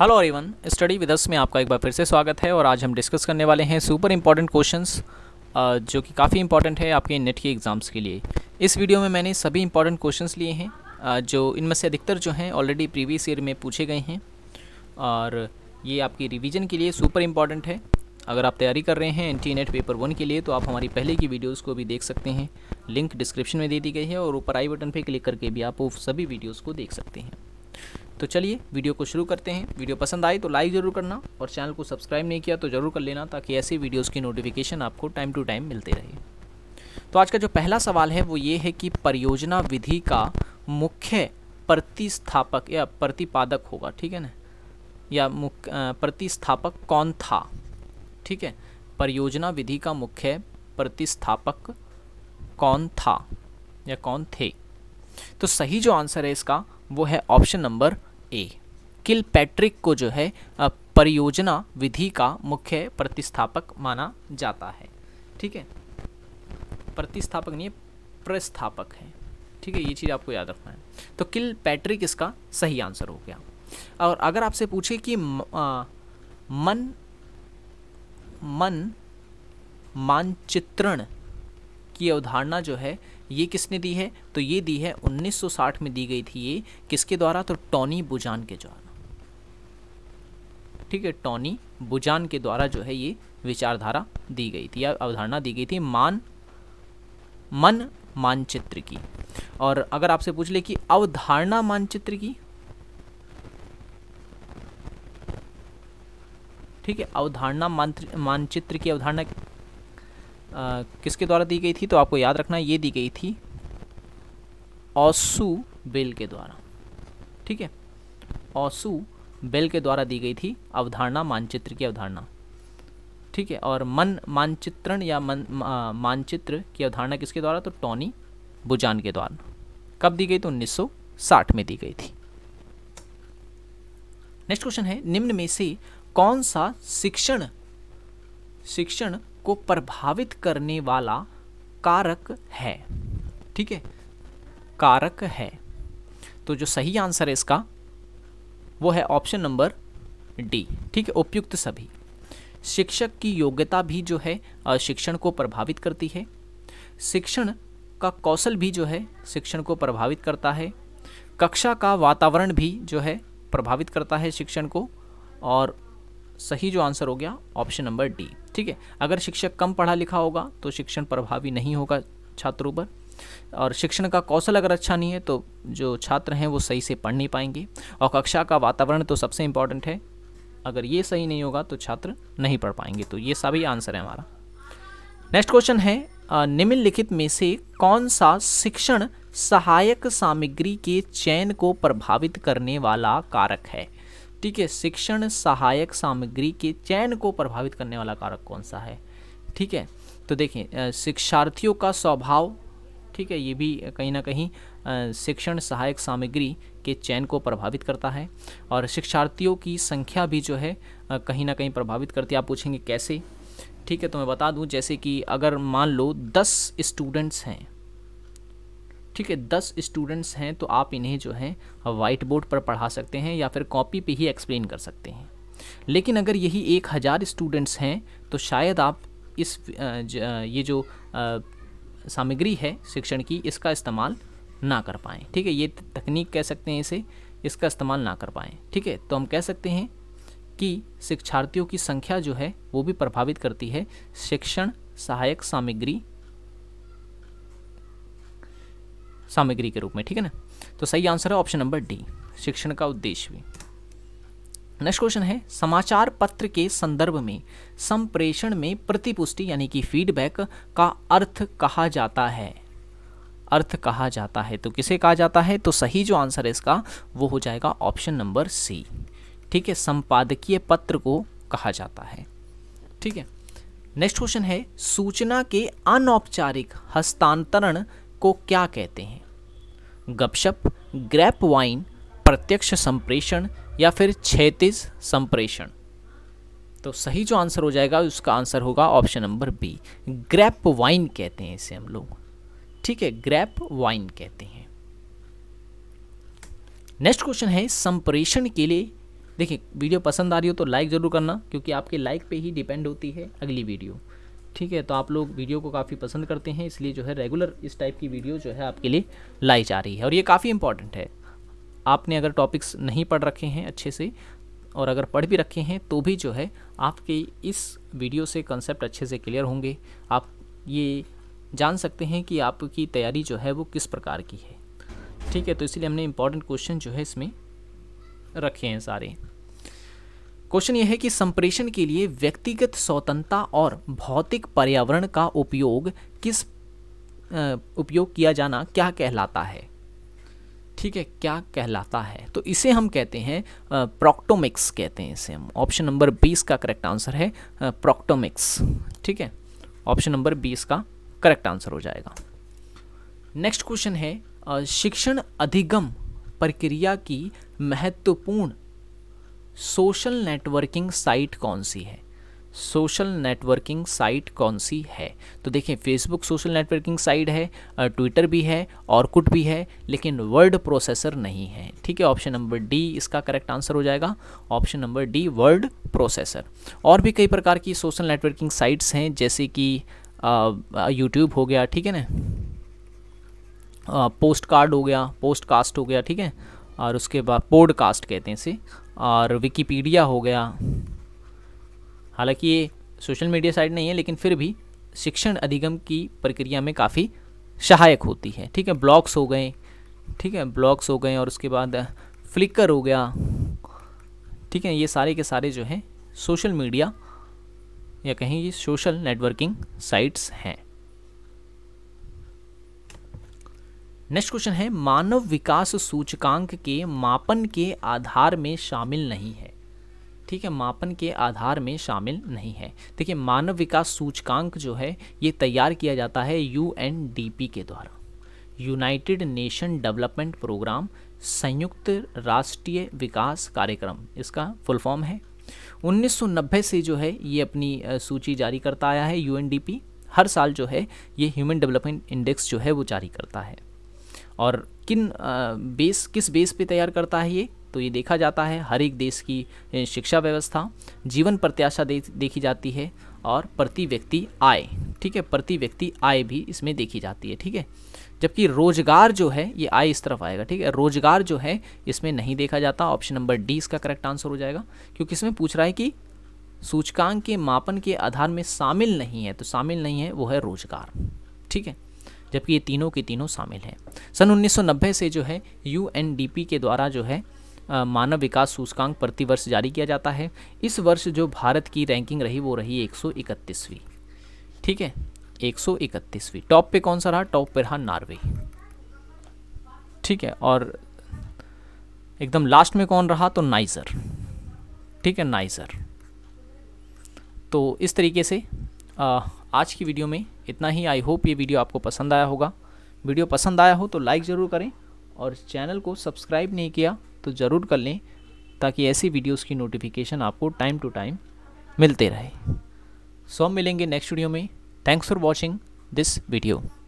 hello everyone study with us में आपका एक बार फिर से स्वागत है और आज हम डिस्कस करने वाले हैं सुपर इम्पॉर्टेंट क्वेश्चंस जो कि काफ़ी इंपॉर्टेंट है आपके नेट e के एग्ज़ाम्स के लिए इस वीडियो में मैंने सभी इंपॉर्टेंट क्वेश्चंस लिए हैं जो इनमें से अधिकतर जो हैं ऑलरेडी प्रीवियस ईयर में पूछे गए हैं और ये आपकी रिविज़न के लिए सुपर इम्पॉर्टेंट है अगर आप तैयारी कर रहे हैं एन नेट पेपर वन के लिए तो आप हमारी पहले की वीडियोज़ को भी देख सकते हैं लिंक डिस्क्रिप्शन में दे दी गई है और ऊपर आई बटन पर क्लिक करके भी आप सभी वीडियोज़ को देख सकते हैं तो चलिए वीडियो को शुरू करते हैं वीडियो पसंद आए तो लाइक ज़रूर करना और चैनल को सब्सक्राइब नहीं किया तो ज़रूर कर लेना ताकि ऐसे वीडियोज़ की नोटिफिकेशन आपको टाइम टू टाइम मिलते रहे तो आज का जो पहला सवाल है वो ये है कि परियोजना विधि का मुख्य प्रतिस्थापक या प्रतिपादक होगा ठीक है ना या प्रतिस्थापक कौन था ठीक है परियोजना विधि का मुख्य प्रतिस्थापक कौन था या कौन थे तो सही जो आंसर है इसका वो है option number A Kilpatrick को जो है परियोजना विधि का मुख्य प्रतिस्थापक माना जाता है ठीक है प्रतिस्थापक नहीं प्रस्थापक है ठीक है ये चीज़ आपको याद रखना है तो किल पैट्रिक इसका सही आंसर हो गया और अगर आपसे पूछे कि आ, मन मन मानचित्रण की अवधारणा जो है ये किसने दी है तो ये दी है 1960 में दी गई थी ये किसके द्वारा तो टॉनी बुजान के द्वारा ठीक है टॉनी बुजान के द्वारा जो है ये विचारधारा दी गई थी या अवधारणा दी गई थी मान मन मानचित्र की और अगर आपसे पूछ ले कि अवधारणा मानचित्र की ठीक है अवधारणा मानचित्र की अवधारणा किसके द्वारा दी गई थी तो आपको याद रखना ये दी गई थी ओसू बेल के द्वारा ठीक है ओसू बेल के द्वारा दी गई थी अवधारणा मानचित्र की अवधारणा ठीक है और मन मानचित्रण या मन आ, मानचित्र की अवधारणा किसके द्वारा तो टॉनी बुजान के द्वारा कब दी गई तो 1960 में दी गई थी नेक्स्ट क्वेश्चन है निम्न में से कौन सा शिक्षण शिक्षण को प्रभावित करने वाला कारक है ठीक है कारक है तो जो सही आंसर है इसका वो है ऑप्शन नंबर डी ठीक है उपयुक्त सभी शिक्षक की योग्यता भी जो है शिक्षण को प्रभावित करती है शिक्षण का कौशल भी जो है शिक्षण को प्रभावित करता है कक्षा का वातावरण भी जो है प्रभावित करता है शिक्षण को और सही जो आंसर हो गया ऑप्शन नंबर डी ठीक है अगर शिक्षक कम पढ़ा लिखा होगा तो शिक्षण प्रभावी नहीं होगा छात्रों पर और शिक्षण का कौशल अगर अच्छा नहीं है तो जो छात्र हैं वो सही से पढ़ नहीं पाएंगे और कक्षा का वातावरण तो सबसे इम्पॉर्टेंट है अगर ये सही नहीं होगा तो छात्र नहीं पढ़ पाएंगे तो ये सभी आंसर है हमारा नेक्स्ट क्वेश्चन है निम्नलिखित में से कौन सा शिक्षण सहायक सामग्री के चयन को प्रभावित करने वाला कारक है ठीक है शिक्षण सहायक सामग्री के चयन को प्रभावित करने वाला कारक कौन सा है ठीक है तो देखिए शिक्षार्थियों का स्वभाव ठीक है ये भी कहीं ना कहीं शिक्षण सहायक सामग्री के चयन को प्रभावित करता है और शिक्षार्थियों की संख्या भी जो है कहीं ना कहीं प्रभावित करती है आप पूछेंगे कैसे ठीक है तो मैं बता दूं जैसे कि अगर मान लो दस स्टूडेंट्स हैं ठीक है दस स्टूडेंट्स हैं तो आप इन्हें जो है वाइट बोर्ड पर पढ़ा सकते हैं या फिर कॉपी पे ही एक्सप्लेन कर सकते हैं लेकिन अगर यही एक हज़ार स्टूडेंट्स हैं तो शायद आप इस ये जो सामग्री है शिक्षण की इसका इस्तेमाल ना कर पाएँ ठीक है ये तकनीक कह सकते हैं इसे इसका इस्तेमाल ना कर पाएँ ठीक है तो हम कह सकते हैं कि शिक्षार्थियों की संख्या जो है वो भी प्रभावित करती है शिक्षण सहायक सामग्री सामग्री के रूप में ठीक है ना तो सही आंसर है ऑप्शन नंबर डी शिक्षण का उद्देश्य भी नेक्स्ट क्वेश्चन है समाचार पत्र के संदर्भ में संप्रेषण में प्रतिपुष्टि यानी कि फीडबैक का अर्थ कहा जाता है अर्थ कहा जाता है तो किसे कहा जाता है तो सही जो आंसर है इसका वो हो जाएगा ऑप्शन नंबर सी ठीक है संपादकीय पत्र को कहा जाता है ठीक है नेक्स्ट क्वेश्चन है सूचना के अनौपचारिक हस्तांतरण को क्या कहते हैं गपशप ग्रैप वाइन प्रत्यक्ष संप्रेषण या फिर क्षेत्र संप्रेषण तो सही जो आंसर हो जाएगा उसका आंसर होगा option number B grapevine कहते हैं इसे हम लोग ठीक है ग्रैप वाइन कहते हैं नेक्स्ट क्वेश्चन है संप्रेषण के लिए देखिए वीडियो पसंद आ रही हो तो लाइक ज़रूर करना क्योंकि आपके लाइक पे ही डिपेंड होती है अगली वीडियो ठीक है तो आप लोग वीडियो को काफ़ी पसंद करते हैं इसलिए जो है रेगुलर इस टाइप की वीडियो जो है आपके लिए लाई जा रही है और ये काफ़ी इंपॉर्टेंट है आपने अगर टॉपिक्स नहीं पढ़ रखे हैं अच्छे से और अगर पढ़ भी रखे हैं तो भी जो है आपके इस वीडियो से कंसेप्ट अच्छे से क्लियर होंगे आप ये जान सकते हैं कि आपकी तैयारी जो है वो किस प्रकार की है ठीक है तो इसलिए हमने इम्पॉर्टेंट क्वेश्चन जो है इसमें रखे हैं सारे क्वेश्चन यह है कि संप्रेषण के लिए व्यक्तिगत स्वतंत्रता और भौतिक पर्यावरण का उपयोग किस उपयोग किया जाना क्या कहलाता है ठीक है क्या कहलाता है तो इसे हम कहते हैं प्रोक्टोमिक्स कहते हैं इसे हम ऑप्शन नंबर बीस का करेक्ट आंसर है प्रोक्टोमिक्स ठीक है ऑप्शन नंबर बीस का करेक्ट आंसर हो जाएगा नेक्स्ट क्वेश्चन है शिक्षण अधिगम प्रक्रिया की महत्वपूर्ण सोशल नेटवर्किंग साइट कौन सी है सोशल नेटवर्किंग साइट कौन सी है तो देखिए फेसबुक सोशल नेटवर्किंग साइट है ट्विटर भी है और कुट भी है लेकिन वर्ड प्रोसेसर नहीं है ठीक है ऑप्शन नंबर डी इसका करेक्ट आंसर हो जाएगा option number D word processor और भी कई प्रकार की सोशल नेटवर्किंग साइट्स हैं जैसे कि यूट्यूब हो गया ठीक है न पोस्ट कार्ड हो गया पोस्ट कास्ट हो गया ठीक है और उसके बाद पोडकास्ट कहते हैं इसे और विकीपीडिया हो गया हालांकि ये सोशल मीडिया साइट नहीं है लेकिन फिर भी शिक्षण अधिगम की प्रक्रिया में काफ़ी सहायक होती है ठीक है ब्लॉग्स हो गए ठीक है ब्लॉग्स हो गए और उसके बाद फ्लिकर हो गया ठीक है ये सारे के सारे जो हैं सोशल मीडिया या कहीं ये सोशल नेटवर्किंग साइट्स हैं नेक्स्ट क्वेश्चन है मानव विकास सूचकांक के मापन के आधार में शामिल नहीं है ठीक है मापन के आधार में शामिल नहीं है देखिए मानव विकास सूचकांक जो है ये तैयार किया जाता है यू के द्वारा यूनाइटेड नेशन डेवलपमेंट प्रोग्राम संयुक्त राष्ट्रीय विकास कार्यक्रम इसका फुल फॉर्म है 1990 से जो है ये अपनी सूची जारी करता आया है यूएनडीपी हर साल जो है ये ह्यूमन डेवलपमेंट इंडेक्स जो है वो जारी करता है और किन बेस किस बेस पे तैयार करता है ये तो ये देखा जाता है हर एक देश की शिक्षा व्यवस्था जीवन प्रत्याशा दे, देखी जाती है और प्रति व्यक्ति आय ठीक है प्रति व्यक्ति आय भी इसमें देखी जाती है ठीक है जबकि रोजगार जो है ये आय इस तरफ आएगा ठीक है रोजगार जो है इसमें नहीं देखा जाता ऑप्शन नंबर डी इसका करेक्ट आंसर हो जाएगा क्योंकि इसमें पूछ रहा है कि सूचकांक के मापन के आधार में शामिल नहीं है तो शामिल नहीं है वो है रोजगार ठीक है जबकि ये तीनों के तीनों शामिल हैं सन 1990 से जो है यू के द्वारा जो है मानव विकास सूचकांक प्रतिवर्ष जारी किया जाता है इस वर्ष जो भारत की रैंकिंग रही वो रही एक ठीक है एक टॉप पे कौन सा रहा टॉप पे रहा नॉर्वे ठीक है और एकदम लास्ट में कौन रहा तो नाइजर ठीक है नाइजर तो इस तरीके से आ, आज की वीडियो में इतना ही आई होप ये वीडियो आपको पसंद आया होगा वीडियो पसंद आया हो तो लाइक ज़रूर करें और चैनल को सब्सक्राइब नहीं किया तो ज़रूर कर लें ताकि ऐसी वीडियोस की नोटिफिकेशन आपको टाइम टू टाइम मिलते रहे सो मिलेंगे नेक्स्ट वीडियो में thanks for watching this video